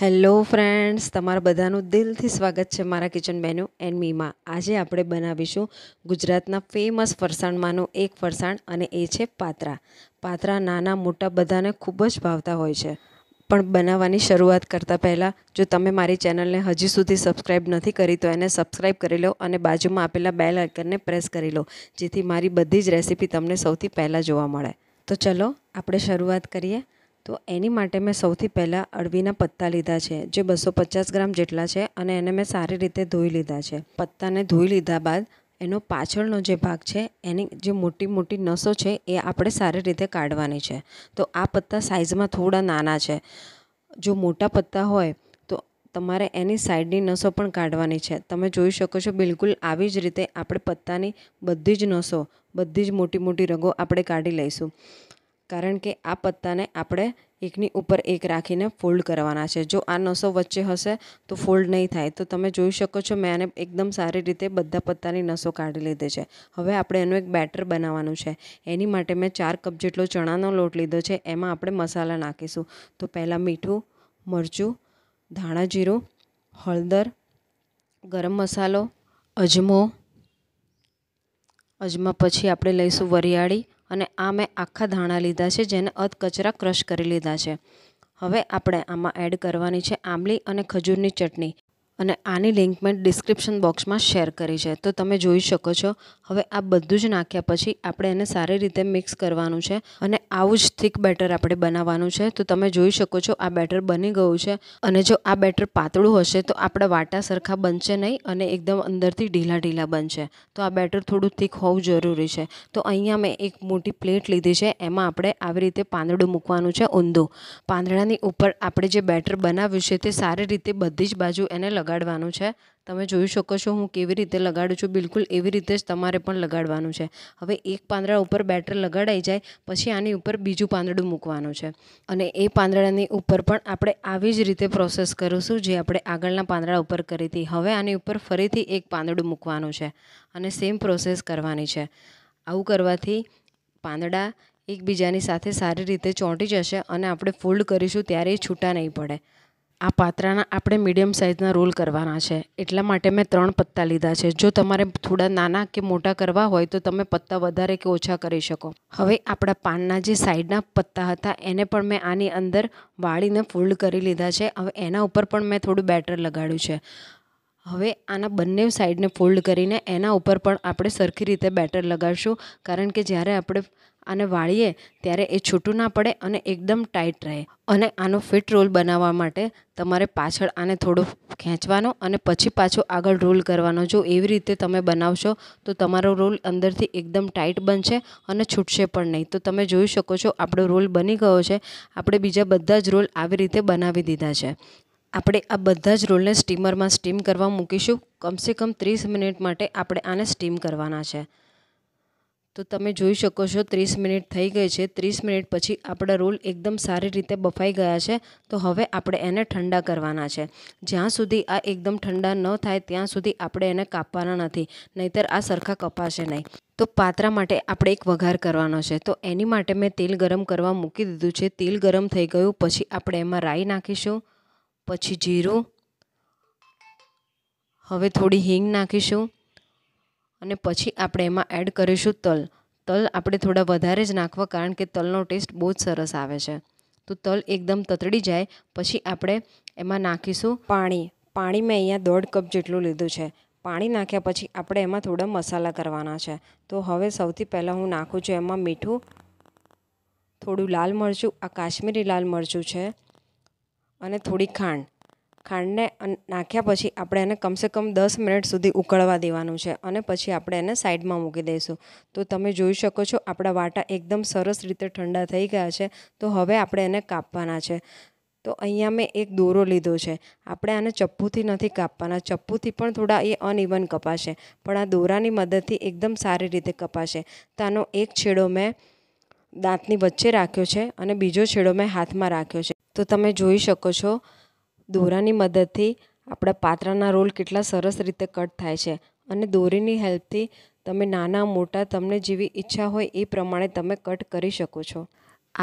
hello friends તમારા બધાનું દિલથી સ્વાગત છે મારા કિચન મેનુ એન્ડ મીમાં આજે આપણે બનાવીશું ગુજરાતના ફેમસ ફરસાણમાંનું એક ફરસાણ અને એ છે પાત્રા પાત્રા નાના મોટા બધાને ખૂબ જ ભાવતા હોય છે પણ બનાવવાની શરૂઆત કરતાં પહેલાં જો તમે મારી ચેનલને હજી સુધી સબસ્ક્રાઈબ નથી કરી તો એને સબસ્ક્રાઈબ કરી લો અને બાજુમાં આપેલા બેલ આઇકનને પ્રેસ કરી લો જેથી મારી બધી જ રેસીપી તમને સૌથી પહેલાં જોવા મળે તો ચલો આપણે શરૂઆત કરીએ તો એની માટે મેં સૌથી પહેલાં અળવીના પત્તા લીધા છે જે બસો પચાસ ગ્રામ જેટલા છે અને એને મેં સારી રીતે ધોઈ લીધા છે પત્તાને ધોઈ લીધા બાદ એનો પાછળનો જે ભાગ છે એની જે મોટી મોટી નસો છે એ આપણે સારી રીતે કાઢવાની છે તો આ પત્તા સાઇઝમાં થોડા નાના છે જો મોટા પત્તા હોય તો તમારે એની સાઈડની નસો પણ કાઢવાની છે તમે જોઈ શકો છો બિલકુલ આવી જ રીતે આપણે પત્તાની બધી જ નસો બધી જ મોટી મોટી રગો આપણે કાઢી લઈશું કારણ કે આ પત્તાને આપણે એકની ઉપર એક રાખીને ફોલ્ડ કરવાના છે જો આ નસો વચ્ચે હશે તો ફોલ્ડ નહીં થાય તો તમે જોઈ શકો છો મેં આને એકદમ સારી રીતે બધા પત્તાની નસો કાઢી લીધી છે હવે આપણે એનું એક બેટર બનાવવાનું છે એની માટે મેં ચાર કપ જેટલો ચણાનો લોટ લીધો છે એમાં આપણે મસાલા નાખીશું તો પહેલાં મીઠું મરચું ધાણા જીરું હળદર ગરમ મસાલો અજમો અજમા પછી આપણે લઈશું વરિયાળી અને આ મેં આખા ધાણા લીધા છે જેને અધકચરા ક્રશ કરી લીધા છે હવે આપણે આમાં એડ કરવાની છે આંબલી અને ખજૂરની ચટણી અને આની લિંક મેં ડિસ્ક્રિપ્શન બોક્સમાં શેર કરી છે તો તમે જોઈ શકો છો હવે આ બધું જ નાખ્યા પછી આપણે એને સારી રીતે મિક્સ કરવાનું છે અને આવું જ થીક બેટર આપણે બનાવવાનું છે તો તમે જોઈ શકો છો આ બેટર બની ગયું છે અને જો આ બેટર પાતળું હશે તો આપણા વાટા સરખા બનશે નહીં અને એકદમ અંદરથી ઢીલા ઢીલા બનશે તો આ બેટર થોડું થીક હોવું જરૂરી છે તો અહીંયા મેં એક મોટી પ્લેટ લીધી છે એમાં આપણે આવી રીતે પાંદડું મૂકવાનું છે ઊંધું પાંદડાની ઉપર આપણે જે બેટર બનાવ્યું છે તે સારી રીતે બધી જ બાજુ એને લગાડવાનું છે તમે જોઈ શકો છો હું કેવી રીતે લગાડું છું બિલકુલ એવી રીતે જ તમારે પણ લગાડવાનું છે હવે એક પાંદડા ઉપર બેટર લગાડાઈ જાય પછી આની ઉપર બીજું પાંદડું મૂકવાનું છે અને એ પાંદડાની ઉપર પણ આપણે આવી જ રીતે પ્રોસેસ કરીશું જે આપણે આગળના પાંદડા ઉપર કરી હતી હવે આની ઉપર ફરીથી એક પાંદડું મૂકવાનું છે અને સેમ પ્રોસેસ કરવાની છે આવું કરવાથી પાંદડા એકબીજાની સાથે સારી રીતે ચોંટી જશે અને આપણે ફોલ્ડ કરીશું ત્યારે એ છૂટા નહીં પડે આ પાત્રાના આપણે મીડિયમ સાઇઝના રોલ કરવાના છે એટલા માટે મેં ત્રણ પત્તા લીધા છે જો તમારે થોડા નાના કે મોટા કરવા હોય તો તમે પત્તા વધારે કે ઓછા કરી શકો હવે આપણા પાનના જે સાઈડના પત્તા હતા એને પણ મેં આની અંદર વાળીને ફોલ્ડ કરી લીધા છે હવે એના ઉપર પણ મેં થોડું બેટર લગાડ્યું છે હવે આના બંને સાઈડને ફોલ્ડ કરીને એના ઉપર પણ આપણે સરખી રીતે બેટર લગાવીશું કારણ કે જ્યારે આપણે આને વાળીએ ત્યારે એ છૂટું ના પડે અને એકદમ ટાઈટ રહે અને આનો ફિટ રોલ બનાવવા માટે તમારે પાછળ આને થોડો ખેંચવાનો અને પછી પાછો આગળ રોલ કરવાનો જો એવી રીતે તમે બનાવશો તો તમારો રોલ અંદરથી એકદમ ટાઈટ બનશે અને છૂટશે પણ નહીં તો તમે જોઈ શકો છો આપણો રોલ બની ગયો છે આપણે બીજા બધા જ રોલ આવી રીતે બનાવી દીધા છે આપણે આ બધા જ રોલને સ્ટીમરમાં સ્ટીમ કરવા મૂકીશું કમસે કમ ત્રીસ મિનિટ માટે આપણે આને સ્ટીમ કરવાના છે તો તમે જોઈ શકો છો ત્રીસ મિનિટ થઈ ગઈ છે ત્રીસ મિનિટ પછી આપણા રોલ એકદમ સારી રીતે બફાઈ ગયા છે તો હવે આપણે એને ઠંડા કરવાના છે જ્યાં સુધી આ એકદમ ઠંડા ન થાય ત્યાં સુધી આપણે એને કાપવાના નથી નહીંતર આ સરખા કપાશે નહીં તો પાત્રા માટે આપણે એક વઘાર કરવાનો છે તો એની માટે મેં તેલ ગરમ કરવા મૂકી દીધું છે તેલ ગરમ થઈ ગયું પછી આપણે એમાં રાઈ નાખીશું પછી જીરું હવે થોડી હિંગ નાખીશું અને પછી આપણે એમાં એડ કરીશું તલ તલ આપણે થોડા વધારે જ નાખવા કારણ કે તલનો ટેસ્ટ બહુ જ સરસ આવે છે તો તલ એકદમ તતડી જાય પછી આપણે એમાં નાખીશું પાણી પાણી મેં અહીંયા દોઢ કપ જેટલું લીધું છે પાણી નાખ્યા પછી આપણે એમાં થોડા મસાલા કરવાના છે તો હવે સૌથી પહેલાં હું નાખું છું એમાં મીઠું થોડું લાલ મરચું આ કાશ્મીરી લાલ મરચું છે અને થોડી ખાંડ ખાંડને નાખ્યા પછી આપણે એને કમસે કમ દસ મિનિટ સુધી ઉકળવા દેવાનું છે અને પછી આપણે એને સાઈડમાં મૂકી દઈશું તો તમે જોઈ શકો છો આપણા વાટા એકદમ સરસ રીતે ઠંડા થઈ ગયા છે તો હવે આપણે એને કાપવાના છે તો અહીંયા મેં એક દોરો લીધો છે આપણે આને ચપ્પુથી નથી કાપવાના ચપ્પુથી પણ થોડા એ અનઇવન કપાશે પણ આ દોરાની મદદથી એકદમ સારી રીતે કપાશે તો આનો એક છેડો મેં દાંતની વચ્ચે રાખ્યો છે અને બીજો છેડો મેં હાથમાં રાખ્યો છે તો તમે જોઈ શકો છો દોરાની મદદથી આપણા પાત્રના રોલ કેટલા સરસ રીતે કટ થાય છે અને દોરીની હેલ્પથી તમે નાના મોટા તમને જેવી ઈચ્છા હોય એ પ્રમાણે તમે કટ કરી શકો છો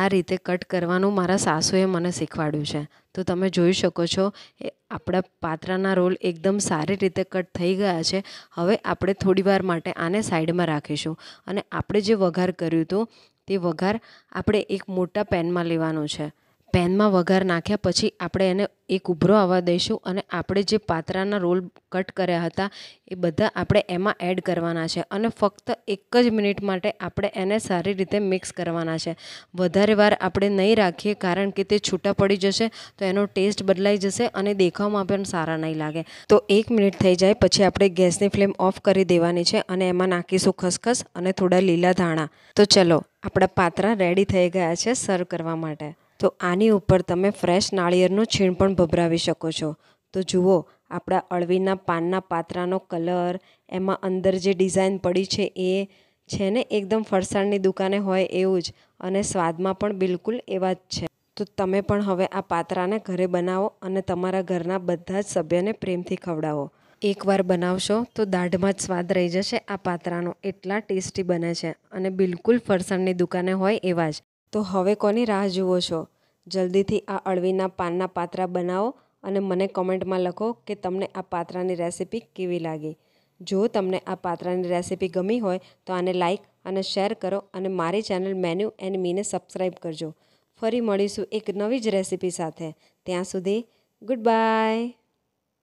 આ રીતે કટ કરવાનું મારા સાસુએ મને શીખવાડ્યું છે તો તમે જોઈ શકો છો એ આપણા પાત્રાના રોલ એકદમ સારી રીતે કટ થઈ ગયા છે હવે આપણે થોડીવાર માટે આને સાઈડમાં રાખીશું અને આપણે જે વઘાર કર્યું હતું તે વઘાર આપણે એક મોટા પેનમાં લેવાનો છે પેનમાં વઘાર નાખ્યા પછી આપણે એને એક ઉભરો આવવા દઈશું અને આપણે જે પાત્રાના રોલ કટ કર્યા હતા એ બધા આપણે એમાં એડ કરવાના છે અને ફક્ત એક જ મિનિટ માટે આપણે એને સારી રીતે મિક્સ કરવાના છે વધારે વાર આપણે નહીં રાખીએ કારણ કે તે છૂટા પડી જશે તો એનો ટેસ્ટ બદલાઈ જશે અને દેખાવમાં પણ સારા નહીં લાગે તો એક મિનિટ થઈ જાય પછી આપણે ગેસની ફ્લેમ ઓફ કરી દેવાની છે અને એમાં નાખીશું ખસખસ અને થોડા લીલા ધાણા તો ચલો આપણા પાત્રા રેડી થઈ ગયા છે સર્વ કરવા માટે તો આની ઉપર તમે ફ્રેશ નાળિયેરનું છીણ પણ ભભરાવી શકો છો તો જુઓ આપણા અળવીના પાનના પાત્રાનો કલર એમાં અંદર જે ડિઝાઇન પડી છે એ છે ને એકદમ ફરસાણની દુકાને હોય એવું જ અને સ્વાદમાં પણ બિલકુલ એવા જ છે તો તમે પણ હવે આ પાત્રાને ઘરે બનાવો અને તમારા ઘરના બધા જ સભ્યને પ્રેમથી ખવડાવો એકવાર બનાવશો તો દાઢમાં જ સ્વાદ રહી જશે આ પાત્રાનો એટલા ટેસ્ટી બને છે અને બિલકુલ ફરસાણની દુકાને હોય એવા જ તો હવે કોની રાહ જુઓ છો જલ્દીથી આ અળવીના પાનના પાત્રા બનાવો અને મને કમેન્ટમાં લખો કે તમને આ પાત્રાની રેસીપી કેવી લાગી જો તમને આ પાત્રાની રેસીપી ગમી હોય તો આને લાઇક અને શેર કરો અને મારી ચેનલ મેન્યુ એન્ડ મીને સબસ્ક્રાઈબ કરજો ફરી મળીશું એક નવી જ રેસિપી સાથે ત્યાં સુધી ગુડ બાય